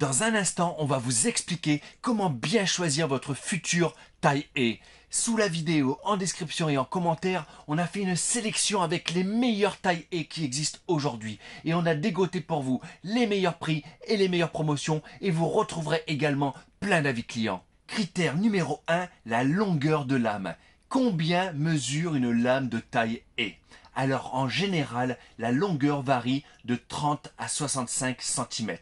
Dans un instant, on va vous expliquer comment bien choisir votre future taille E. Sous la vidéo, en description et en commentaire, on a fait une sélection avec les meilleures tailles E qui existent aujourd'hui. Et on a dégoté pour vous les meilleurs prix et les meilleures promotions. Et vous retrouverez également plein d'avis clients. Critère numéro 1, la longueur de lame. Combien mesure une lame de taille et alors en général, la longueur varie de 30 à 65 cm.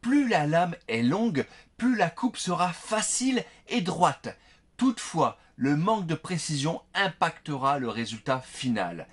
Plus la lame est longue, plus la coupe sera facile et droite. Toutefois, le manque de précision impactera le résultat final.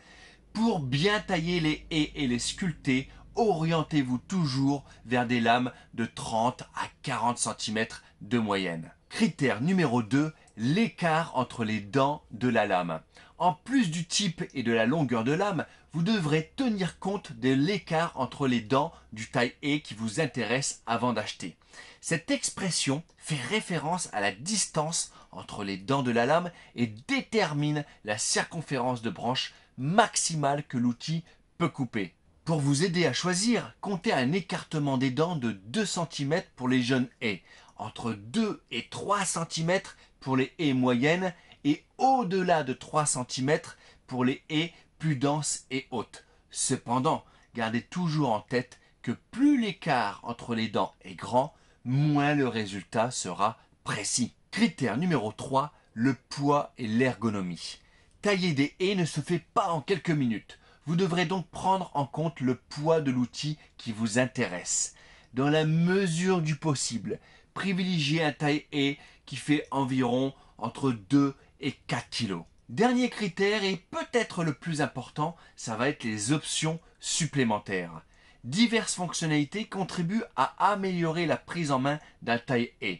Pour bien tailler les haies et les sculpter, orientez-vous toujours vers des lames de 30 à 40 cm de moyenne. Critère numéro 2, l'écart entre les dents de la lame. En plus du type et de la longueur de lame, vous devrez tenir compte de l'écart entre les dents du taille haie qui vous intéresse avant d'acheter. Cette expression fait référence à la distance entre les dents de la lame et détermine la circonférence de branche maximale que l'outil peut couper. Pour vous aider à choisir, comptez un écartement des dents de 2 cm pour les jeunes haies entre 2 et 3 cm pour les haies moyennes et au-delà de 3 cm pour les haies plus denses et hautes. Cependant, gardez toujours en tête que plus l'écart entre les dents est grand, moins le résultat sera précis. Critère numéro 3, le poids et l'ergonomie. Tailler des haies ne se fait pas en quelques minutes. Vous devrez donc prendre en compte le poids de l'outil qui vous intéresse dans la mesure du possible, privilégiez un taille E qui fait environ entre 2 et 4 kilos. Dernier critère et peut-être le plus important, ça va être les options supplémentaires. Diverses fonctionnalités contribuent à améliorer la prise en main d'un taille E.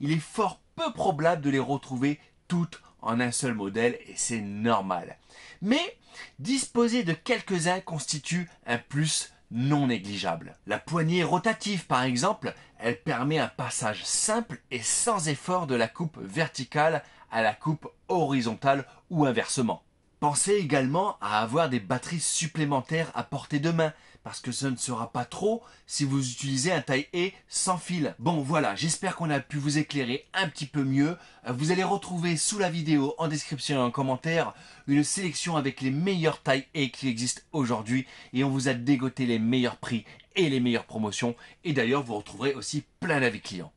Il est fort peu probable de les retrouver toutes en un seul modèle et c'est normal. Mais disposer de quelques-uns constitue un plus non négligeable. La poignée rotative par exemple, elle permet un passage simple et sans effort de la coupe verticale à la coupe horizontale ou inversement. Pensez également à avoir des batteries supplémentaires à portée de main, parce que ce ne sera pas trop si vous utilisez un taille et sans fil. Bon voilà, j'espère qu'on a pu vous éclairer un petit peu mieux. Euh, vous allez retrouver sous la vidéo, en description et en commentaire, une sélection avec les meilleurs tailles et qui existent aujourd'hui, et on vous a dégoté les meilleurs prix et les meilleures promotions. Et d'ailleurs, vous retrouverez aussi plein d'avis clients.